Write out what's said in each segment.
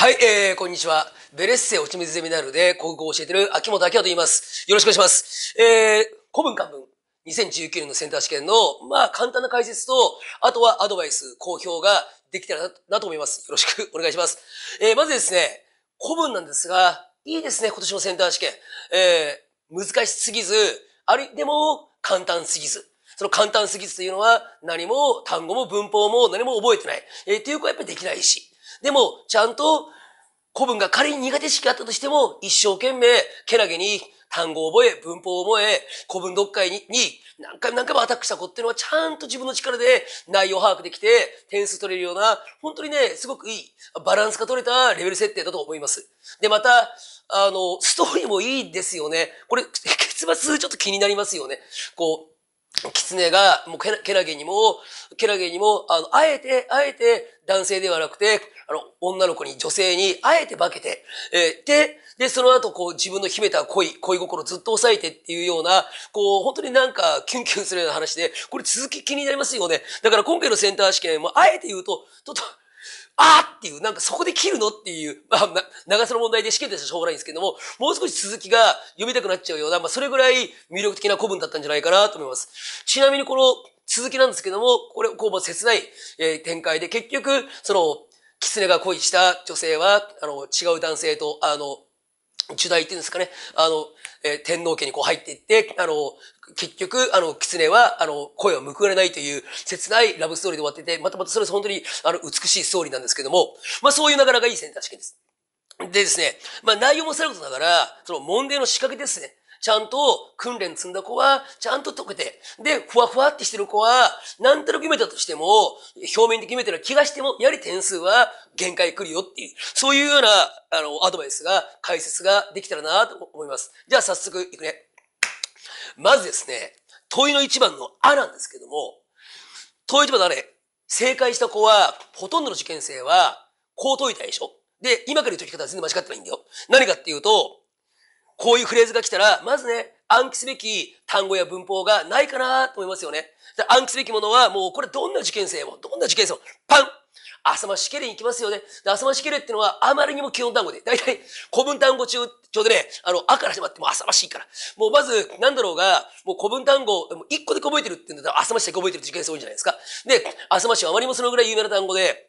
はい、えー、こんにちは。ベレッセ落ち水ゼミナールで広告を教えてる秋元明と言います。よろしくお願いします。えー、古文漢文。2019年のセンター試験の、まあ、簡単な解説と、あとはアドバイス、好評ができたらなと思います。よろしくお願いします。えー、まずですね、古文なんですが、いいですね、今年のセンター試験。えー、難しすぎず、あれでも簡単すぎず。その簡単すぎずというのは、何も単語も文法も何も覚えてない。えー、っていう子はやっぱりできないし。でも、ちゃんと古文が仮に苦手意識あったとしても、一生懸命、けなげに単語を覚え、文法を覚え、古文読解に何回も何回もアタックした子っていうのはちゃんと自分の力で内容把握できて点数取れるような、本当にね、すごくいいバランスが取れたレベル設定だと思います。で、また、あの、ストーリーもいいですよね。これ、結末ちょっと気になりますよね。こう、狐が、もうけなげにも、けなげにも、あの、あえて、あえて男性ではなくて、あの、女の子に、女性に、あえて化けて、えー、で、で、その後、こう、自分の秘めた恋、恋心ずっと抑えてっていうような、こう、本当になんか、キュンキュンするような話で、これ続き気になりますよね。だから今回のセンター試験も、あえて言うと、ちょっと、あっていう、なんかそこで切るのっていう、まあ、長さの問題で試験としてしょうがないんですけども、もう少し続きが読みたくなっちゃうような、まあ、それぐらい魅力的な古文だったんじゃないかなと思います。ちなみにこの続きなんですけども、これ、こう、まあ、切ない、えー、展開で、結局、その、狐が恋した女性は、あの、違う男性と、あの、主代っていうんですかね、あの、えー、天皇家にこう入っていって、あの、結局、あの、狐は、あの、声は報われないという切ないラブストーリーで終わってて、またまたそれは本当に、あの、美しいストーリーなんですけども、まあそういうなかなかいい選択肢です。でですね、まあ内容もさることながら、その問題の仕掛けですね。ちゃんと訓練積んだ子は、ちゃんと解けて、で、ふわふわってしてる子は、なんとなく決めたとしても、表面で決めてる気がしても、やはり点数は限界来るよっていう、そういうような、あの、アドバイスが、解説ができたらなと思います。じゃあ早速、いくね。まずですね、問いの一番のあなんですけども、問い一番のあれ、正解した子は、ほとんどの受験生は、こう解いたでしょで、今から言う解き方は全然間違ってないんだよ。何かっていうと、こういうフレーズが来たら、まずね、暗記すべき単語や文法がないかなと思いますよね。暗記すべきものは、もうこれどんな受験生も、どんな受験生も、パン浅間しけれに行きますよね。で、浅間しけれってのはあまりにも基本単語で、大体古文単語中、ちょうどね、あの、あから始まっても浅ましいから。もうまず、なんだろうが、もう古文単語、も一個で覚えてるって言うんだったら浅ましだけ覚えてる時て受験生多いんじゃないですか。で、浅ましはあまりにもそのぐらい有名な単語で、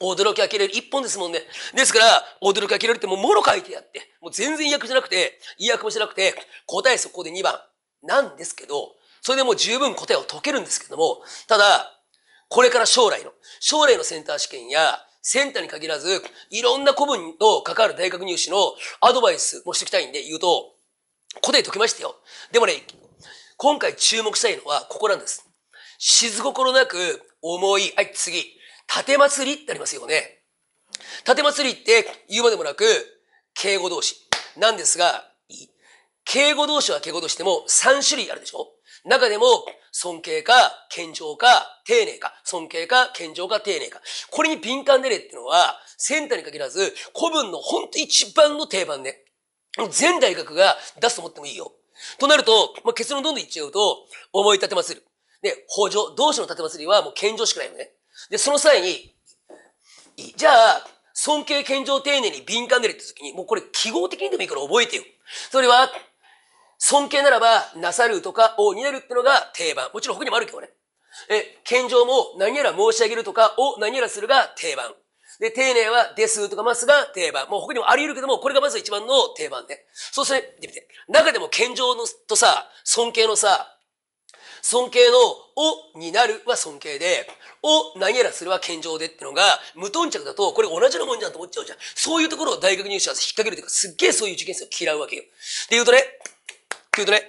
驚きあきれる一本ですもんね。ですから、驚きあきれるってもうもろ書いてやって、もう全然意訳じゃなくて、意訳もしなくて、答えそこで2番なんですけど、それでもう十分答えを解けるんですけども、ただ、これから将来の、将来のセンター試験や、センターに限らず、いろんな古文と関わる大学入試のアドバイスもしておきたいんで言うと、答え解きましたよ。でもね、今回注目したいのはここなんです。静心なく思い、はい、次、縦祭りってありますよね。縦祭りって言うまでもなく、敬語同士なんですが、敬語同士は敬語としても3種類あるでしょ中でも、尊敬か、謙譲か、丁寧か、尊敬か、謙譲か、丁寧か。これに敏感でねってのは、センターに限らず、古文のほんと一番の定番ね。全大学が出すと思ってもいいよ。となると、まあ、結論どんどん言っちゃうと、思い立てまする。で、補助、同志の立てますりはもう謙譲しかないよね。で、その際に、じゃあ、尊敬、謙譲、丁寧に敏感でねって時に、もうこれ記号的にでもいいから覚えてよ。それは、尊敬ならば、なさるとか、をになるってのが定番。もちろん他にもあるけどね。え、謙譲も何やら申し上げるとか、を何やらするが定番。で、丁寧はですとかますが定番。もう他にもあり得るけども、これがまず一番の定番で。そうするみて。中でも謙譲のとさ、尊敬のさ、尊敬の、おになるは尊敬で、お何やらするは謙譲でってのが、無頓着だと、これ同じのもんじゃんと思っちゃうじゃん。そういうところを大学入試は引っ掛けるというか、すっげえそういう受験生を嫌うわけよ。で言うとね、というとね、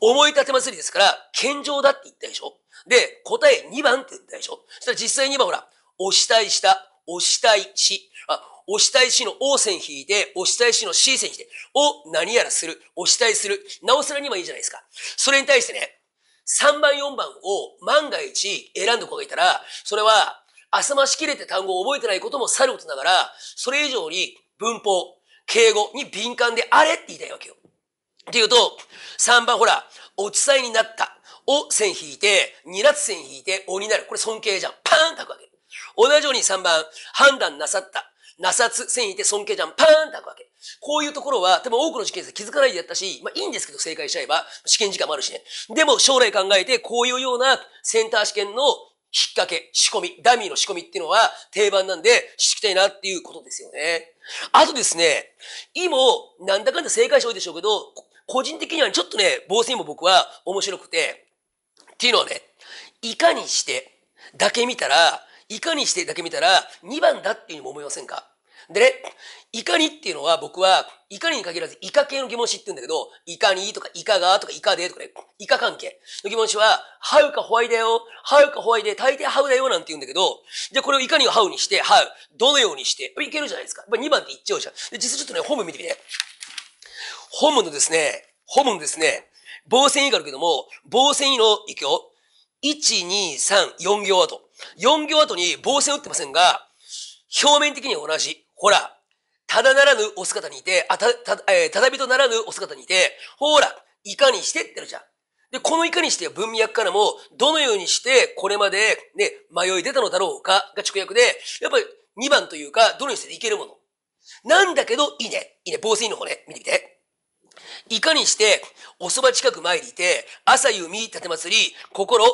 思い立て祭りですから、健常だって言ったでしょで、答え2番って言ったでしょそしたら実際2番ほら、押したいした、押したいし、あ、押したいしの王線引いて、押したいしの C 線引いて、を何やらする、押したいする、なおさらに番いいじゃないですか。それに対してね、3番4番を万が一選んだ子がいたら、それは、浅ましきれて単語を覚えてないこともさることながら、それ以上に文法、敬語に敏感であれって言いたいわけよ。っていうと、3番ほら、お伝えになった。お線引いて、二列線引いて、おになる。これ尊敬じゃん。パーン書くわけ。同じように3番、判断なさった。なさつ、線引いて尊敬じゃん。パーン書くわけ。こういうところは、多分多くの試験生気づかないでやったし、まあいいんですけど正解しちゃえば、試験時間もあるしね。でも将来考えて、こういうようなセンター試験の引っ掛け、仕込み、ダミーの仕込みっていうのは定番なんで、知きたいなっていうことですよね。あとですね、今、なんだかんだ正解者多いでしょうけど、個人的にはちょっとね、防水も僕は面白くて、っていうのはね、いかにしてだけ見たら、いかにしてだけ見たら、2番だっていうのも思いませんかでね、いかにっていうのは僕は、いかにに限らず、いか系の疑問詞って言うんだけど、いかにとか、いかがとか、いかでとかね、いか関係の疑問詞は、ハウかホワイだよ、ハウかホワイで、大抵ハウだよなんて言うんだけど、じゃあこれをいかにをハウにして、ハウ、どのようにして、いけるじゃないですか。やっぱ2番って言っちゃうじゃん。で、実際ちょっとね、本部見てみて。ホムのですね、ホムのですね、防線があるけども、防線の一を、1、2、3、4行後。4行後に防線打ってませんが、表面的には同じ。ほら、ただならぬお姿にいて、あ、た、た、えー、ただ人ならぬお姿にいて、ほら、いかにしてってるじゃん。で、このいかにして文脈からも、どのようにしてこれまでね、迷い出たのだろうかが直訳で、やっぱり2番というか、どのようにしていけるもの。なんだけど、いいね。いいね。防水の方ね。見てみて。いかにしておそば近く参りいて朝弓立て祭り心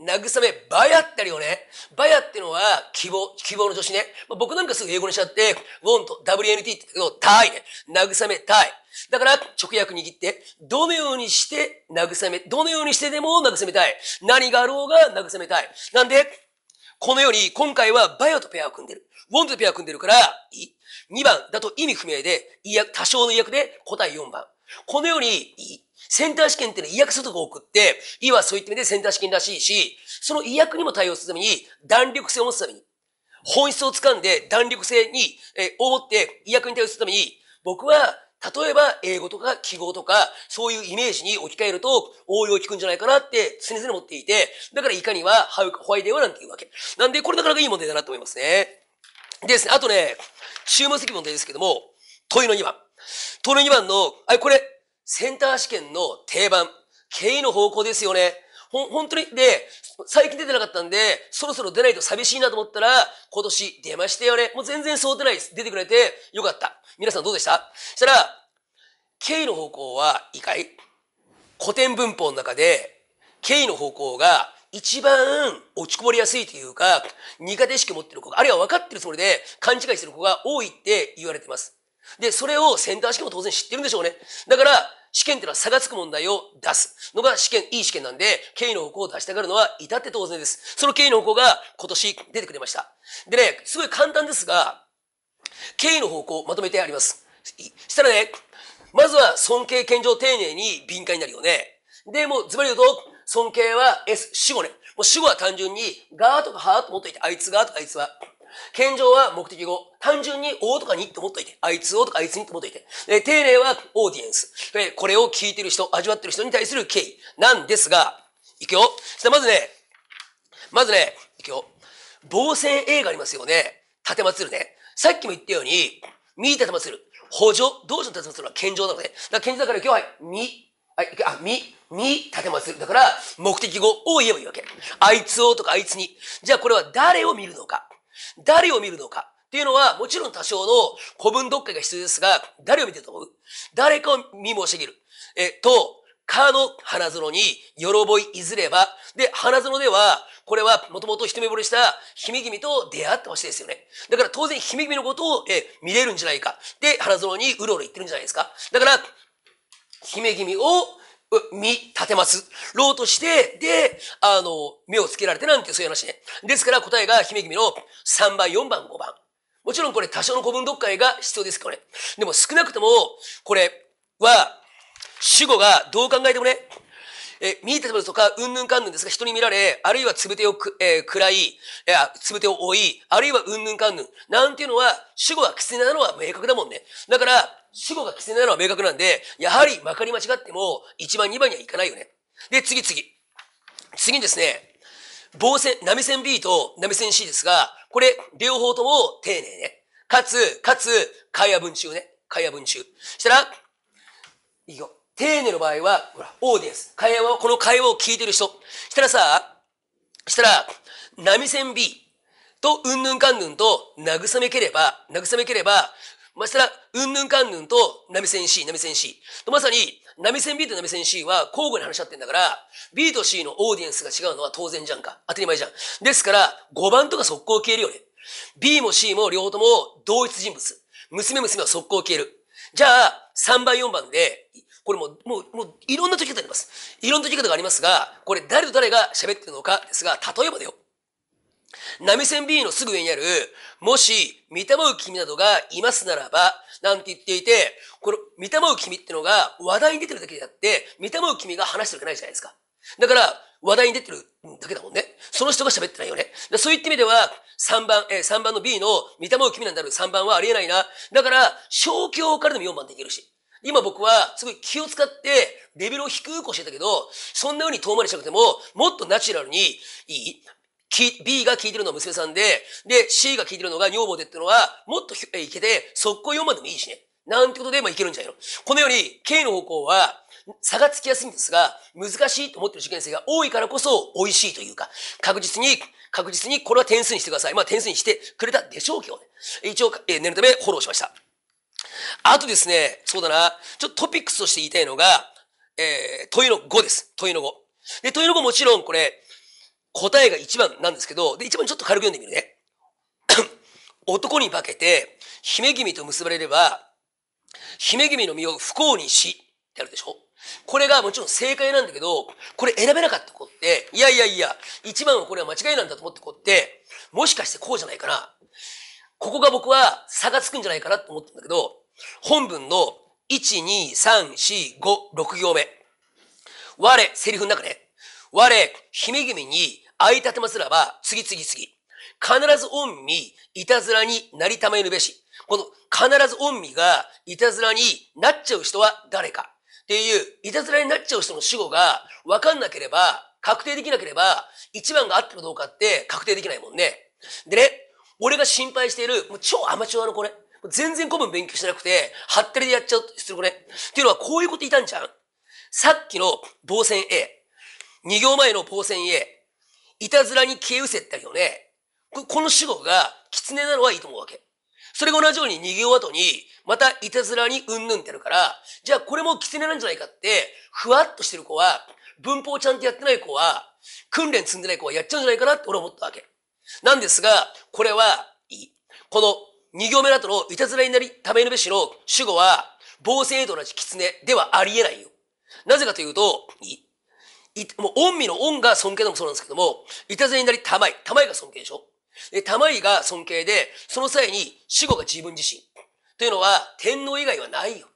慰め、バヤってあるよね。バヤってのは、希望、希望の女子ね。まあ、僕なんかすぐ英語にしちゃって、want, wnt って言ったけど、タイね。慰め、タイ。だから、直訳握って、どのようにして慰め、どのようにしてでも慰めたい。何があろうが慰めたい。なんで、このように、今回はバヤとペアを組んでる。want とペアを組んでるから、いい2番だと意味不明で、多少の意訳で答え4番。このように、センター試験っていうのは意訳するとこ多くって、意はそういった意味でセンター試験らしいし、その意訳にも対応するために、弾力性を持つために、本質を掴んで弾力性に、えー、を持って意訳に対応するために、僕は、例えば英語とか記号とか、そういうイメージに置き換えると応用効くんじゃないかなって常々思っていて、だからいかには、ハウ、ホワイデではなんていうわけ。なんで、これなかなかいい問題だなと思いますね。ですね、あとね、注文席問題ですけども、問いの2番。問いの2番の、あれ、これ、センター試験の定番、経緯の方向ですよね。ほ、本当に、で、最近出てなかったんで、そろそろ出ないと寂しいなと思ったら、今年出ましたよね。もう全然想定ないです。出てくれてよかった。皆さんどうでしたそしたら、経緯の方向はいいかい古典文法の中で、経緯の方向が一番落ちこぼれやすいというか、苦手意識を持ってる子が、あるいは分かってるつもりで勘違いしてる子が多いって言われてます。で、それをセンター試験も当然知ってるんでしょうね。だから、試験ってのは差がつく問題を出すのが試験、いい試験なんで、経緯の方向を出したがるのは至って当然です。その経緯の方向が今年出てくれました。でね、すごい簡単ですが、経緯の方向をまとめてあります。したらね、まずは尊敬、謙譲、丁寧に敏感になるよね。で、もうズバリ言うと、尊敬は S、死語ね。もう死語は単純に、がーとかはーって思っといて、あいつがーとかあいつは。謙譲は目的語。単純に、おとかにって思っといて。あいつをとかあいつにって思っといて。で、丁寧はオーディエンス。これを聞いてる人、味わってる人に対する敬意なんですが、いくよ。そまずね、まずね、いくよ。防戦映画ありますよね。盾祭るね。さっきも言ったように、見ま祭る。補助、同士のま祭るのは謙譲なので、だから謙譲だから今日は、み、あ、み、み、建てまする。だから、目的語を言えばいいわけ。あいつをとかあいつに。じゃあこれは誰を見るのか。誰を見るのか。っていうのは、もちろん多少の古文読解が必要ですが、誰を見てると思う誰かを見申し上げる。えっと、かの花園に、よろぼいいずれば。で、花園では、これはもともと一目惚れした姫君と出会ってほしいですよね。だから当然姫君のことを、え見れるんじゃないか。で、花園にうろうろ言ってるんじゃないですか。だから、姫君を見立てます。ろうとして、で、あの、目をつけられてなんてそういう話ね。ですから答えが姫君の3番、4番、5番。もちろんこれ多少の古文読解が必要ですかどね。でも少なくとも、これは、主語がどう考えてもね、え、見立てますとか、うんぬんかんぬんですが、人に見られ、あるいはつぶてをく、えー、らい、いや、つぶてを追い、あるいはうんぬんかんぬん。なんていうのは、主語は狐なのは明確だもんね。だから、主語が規せなのは明確なんで、やはりまかり間違っても、一番、二番にはいかないよね。で、次、次。次にですね、防線、波線 B と波線 C ですが、これ、両方とも丁寧ね。かつ、かつ、会話文中ね。会話文中。したら、いいよ。丁寧の場合は、ほら、オーディエンス。会話は、この会話を聞いてる人。したらさ、したら、波線 B と、うんぬんかんぬんと、慰めければ、慰めければ、ましたら、うんぬんかんぬんと、波線 C、波線 C。まさに、波線 B と波線 C は交互に話し合ってんだから、B と C のオーディエンスが違うのは当然じゃんか。当たり前じゃん。ですから、5番とか速攻消えるよね。B も C も両方とも同一人物。娘娘は速攻消える。じゃあ、3番4番で、これももう、もう、いろんな解き方あります。いろんな解き方がありますが、これ誰と誰が喋ってるのかですが、例えばだよ。波線 B のすぐ上にある、もし、見たまう君などがいますならば、なんて言っていて、この、見たまう君ってのが話題に出てるだけであって、見たまう君が話してるわけないじゃないですか。だから、話題に出てるだけだもんね。その人が喋ってないよね。そういった意味では、3番、え3番の B の、見たまう君なんだろう3番はありえないな。だから、小教からでも4番できるし。今僕はすごい気を使ってレベルを低く教えたけど、そんな風に遠回りしなくても、もっとナチュラルに、いい B が聞いてるのは娘さんで、で、C が聞いてるのが女房でってのは、もっといけて、速攻読までもいいしね。なんてことで、まあ、いけるんじゃないの。このように、K の方向は、差がつきやすいんですが、難しいと思ってる受験生が多いからこそ、美味しいというか、確実に、確実にこれは点数にしてください。まあ、点数にしてくれたでしょう、今日ね。一応、えー、念のためフォローしました。あとですね、そうだな、ちょっとトピックスとして言いたいのが、えー、問いの5です。問いの5。で、問いの5もちろんこれ、答えが一番なんですけど、で、一番ちょっと軽く読んでみるね。男に化けて、姫君と結ばれれば、姫君の身を不幸にし、ってあるでしょこれがもちろん正解なんだけど、これ選べなかった子って、いやいやいや、一番はこれは間違いなんだと思って子って、もしかしてこうじゃないかな。ここが僕は差がつくんじゃないかなと思ったんだけど、本文の1、2、3、4、5、6行目。我、セリフの中で、ね、我、姫君に会い立てますらば、次々次。必ず御身、いたずらになりたまえぬべし。この必ず御身がいたずらになっちゃう人は誰かっていう、いたずらになっちゃう人の主語が分かんなければ、確定できなければ、一番があってかどうかって確定できないもんね。でね、俺が心配している、もう超アマチュアのこれ。全然古文勉強してなくて、はったりでやっちゃう、するこれ。っていうのはこういうこといたんじゃん。さっきの防戦 A。二行前の宝船へ、いたずらに消えうせってあるよね。この主語が、狐なのはいいと思うわけ。それが同じように二行後に、またいたずらにうんぬんってあるから、じゃあこれも狐なんじゃないかって、ふわっとしてる子は、文法ちゃんとやってない子は、訓練積んでない子はやっちゃうんじゃないかなって俺は思ったわけ。なんですが、これは、いい。この二行目の後のいたずらになり、ためのべしの主語は、防戦へと同じ狐ではありえないよ。なぜかというと、いいもう恩美の恩が尊敬でもそうなんですけども、いたずになり玉井。玉井が尊敬でしょで、玉井が尊敬で、その際に死後が自分自身。というのは、天皇以外はないよ。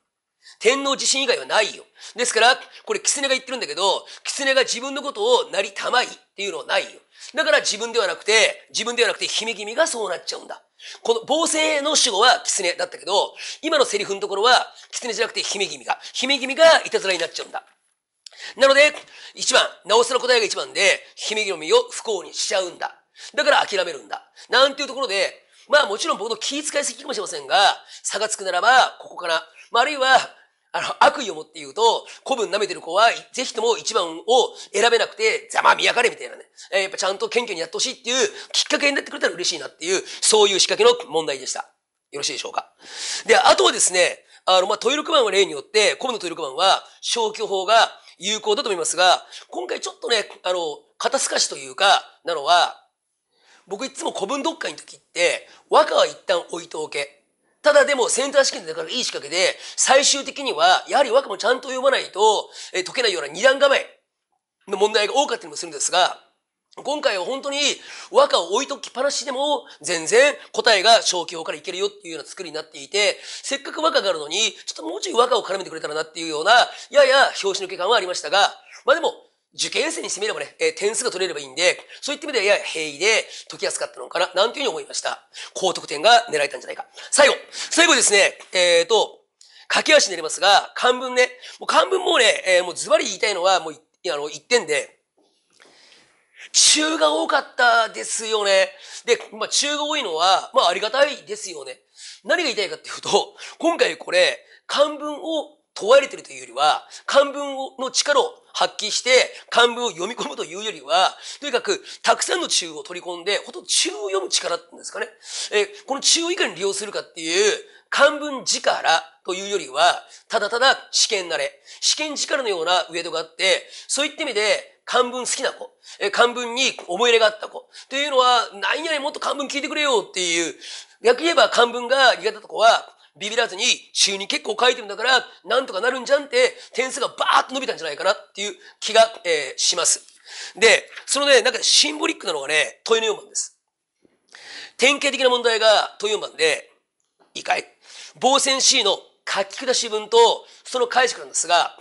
天皇自身以外はないよ。ですから、これ、狐が言ってるんだけど、狐が自分のことをなりたまいっていうのはないよ。だから自分ではなくて、自分ではなくて、姫君がそうなっちゃうんだ。この、防戦の主語は狐だったけど、今のセリフのところは、狐じゃなくて姫君が。姫君がいたずらになっちゃうんだ。なので、一番、直せの答えが一番で、姫君の身を不幸にしちゃうんだ。だから諦めるんだ。なんていうところで、まあもちろん僕の気遣いすぎかもしれませんが、差がつくならば、ここから、まあ、あるいは、あの、悪意を持って言うと、古文舐めてる子は、ぜひとも一番を選べなくて、ざまあ見やかれみたいなね。えー、やっぱちゃんと謙虚にやってほしいっていうきっかけになってくれたら嬉しいなっていう、そういう仕掛けの問題でした。よろしいでしょうか。で、あとはですね、あの、まあ、トイルク版は例によって、古文のトイルク版は、消去法が有効だと思いますが、今回ちょっとね、あの、肩透かしというか、なのは、僕いつも古文読解の時って、和歌は一旦置いておけ。ただでもセンター試験だからいい仕掛けで、最終的には、やはり和歌もちゃんと読まないと、え解けないような二段構えの問題が多かったりもするんですが、今回は本当に和歌を置いときっぱなしでも全然答えが小規模からいけるよっていうような作りになっていて、せっかく和歌があるのに、ちょっともうちょい和歌を絡めてくれたらなっていうような、やや表紙の結果はありましたが、まあでも、受験生にしてみればね、えー、点数が取れればいいんで、そういった意味ではやや平易で解きやすかったのかな、なんていうふうに思いました。高得点が狙えたんじゃないか。最後、最後ですね、えっ、ー、と、駆け足になりますが、漢文ね、もう漢文もね、えー、もうズバリ言いたいのはもう、あの、一点で、中が多かったですよね。で、まあ、中が多いのは、まあ、ありがたいですよね。何が言いたいかっていうと、今回これ、漢文を問われてるというよりは、漢文の力を発揮して、漢文を読み込むというよりは、とにかく、たくさんの中を取り込んで、ほとんど中を読む力ってんですかね。え、この中をいかに利用するかっていう、漢文力というよりは、ただただ試験慣れ。試験力のようなウェイがあって、そういった意味で、漢文好きな子、え漢文に思い入れがあった子、っていうのは、何々もっと漢文聞いてくれよっていう、逆に言えば漢文が苦手だった子は、ビビらずに、週に結構書いてるんだから、なんとかなるんじゃんって、点数がバーッと伸びたんじゃないかなっていう気が、えー、します。で、そのね、なんかシンボリックなのがね、問いの4番です。典型的な問題が問い4番で、いいかい防線 C の書き下し文と、その解釈なんですが、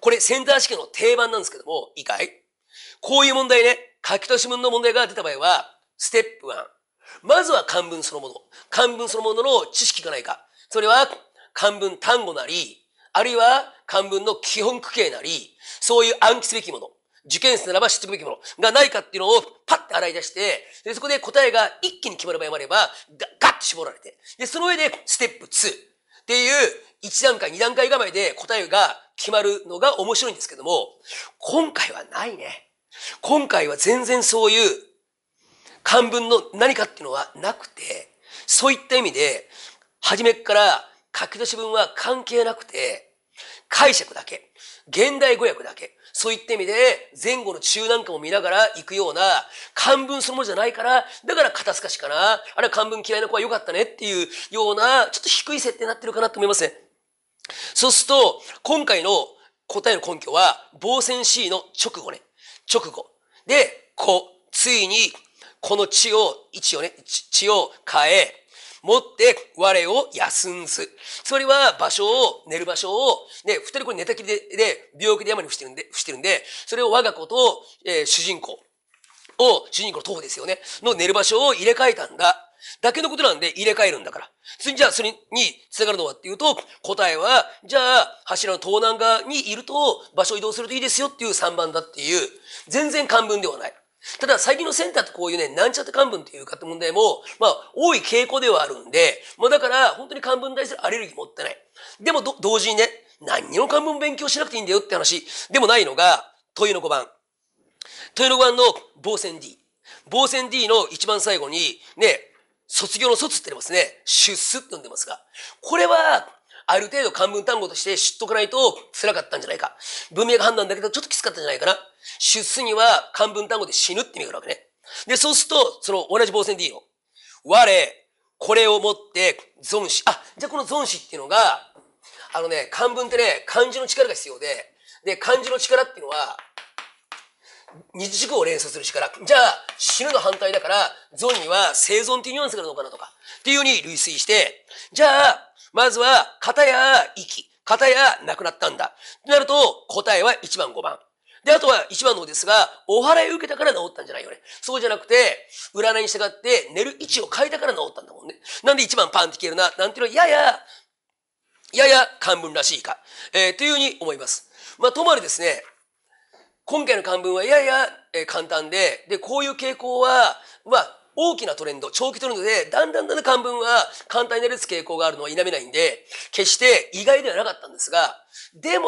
これセンター試験の定番なんですけども、いいかいこういう問題ね、書きとし文の問題が出た場合は、ステップ1。まずは漢文そのもの。漢文そのものの知識がないか。それは、漢文単語なり、あるいは漢文の基本区形なり、そういう暗記すべきもの。受験生ならば知っておくべきものがないかっていうのをパッて洗い出して、で、そこで答えが一気に決まる場合もあれば、ガッと絞られて、で、その上でステップ2っていう1段階、2段階構えで答えが決まるのが面白いんですけども、今回はないね。今回は全然そういう漢文の何かっていうのはなくて、そういった意味で、初めから書き出し文は関係なくて、解釈だけ、現代語訳だけ、そういった意味で前後の中なんかも見ながら行くような漢文そのものじゃないから、だから肩透かしかな、あれは漢文嫌いな子は良かったねっていうような、ちょっと低い設定になってるかなと思いますね。そうすると、今回の答えの根拠は、防線 C の直後ね。直後で、こう、ついに、この地を、位置をね、地を変え、持って我を休んず。それは場所を、寝る場所を、ね、二人これ寝たきりで、で病気で山に伏してるんで、伏してるんで、それを我が子と、えー、主人公を、主人公の徒歩ですよね、の寝る場所を入れ替えたんだ。だけのことなんで入れ替えるんだから。れじゃあそれに繋がるのはっていうと、答えは、じゃあ柱の東南側にいると場所移動するといいですよっていう3番だっていう、全然漢文ではない。ただ最近のセンターってこういうね、なんちゃって漢文っていうかって問題も、まあ多い傾向ではあるんで、まあだから本当に漢文に対するアレルギー持ってない。でも同時にね、何にも漢文勉強しなくていいんだよって話でもないのが、問いの5番。問いの5番の防線 D。防線 D の一番最後に、ね、卒業の卒って言ってますね。出世って呼んでますが、これは、ある程度漢文単語として知っとかないと辛かったんじゃないか。文脈判断だけどちょっときつかったんじゃないかな。出世には漢文単語で死ぬって意味があるわけね。で、そうすると、その同じ防線いの、我、これを持って、存死。あ、じゃあこの存死っていうのが、あのね、漢文ってね、漢字の力が必要で、で、漢字の力っていうのは、二次軸を連想する力。じゃあ、死ぬの反対だから、ゾンには生存っていうニュアンスがあるのかなとか、っていうように類推して、じゃあ、まずは、型や息、型や亡くなったんだ。となると、答えは1番5番。で、あとは1番のですが、お払いを受けたから治ったんじゃないよね。そうじゃなくて、占いに従って寝る位置を変えたから治ったんだもんね。なんで1番パンって消えるな、なんていうのは、やや、やや漢文らしいか、えー、というふうに思います。まあ、ともあれですね、今回の漢文はやや、え簡単で、で、こういう傾向は、は、大きなトレンド、長期トレンドで、だんだんだんだん漢文は簡単になる傾向があるのは否めないんで、決して意外ではなかったんですが、でも、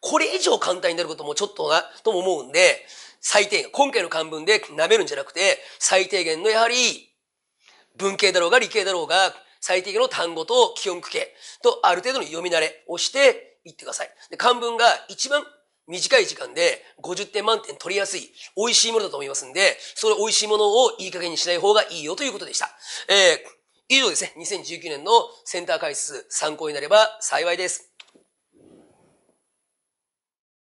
これ以上簡単になることもちょっとな、とも思うんで、最低限、今回の漢文で舐めるんじゃなくて、最低限のやはり、文系だろうが理系だろうが、最低限の単語と基本句形とある程度の読み慣れをしていってください。で、漢文が一番短い時間で50点満点取りやすい、美味しいものだと思いますんで、その美味しいものをいい加減にしない方がいいよということでした。えー、以上ですね、2019年のセンター回数参考になれば幸いです。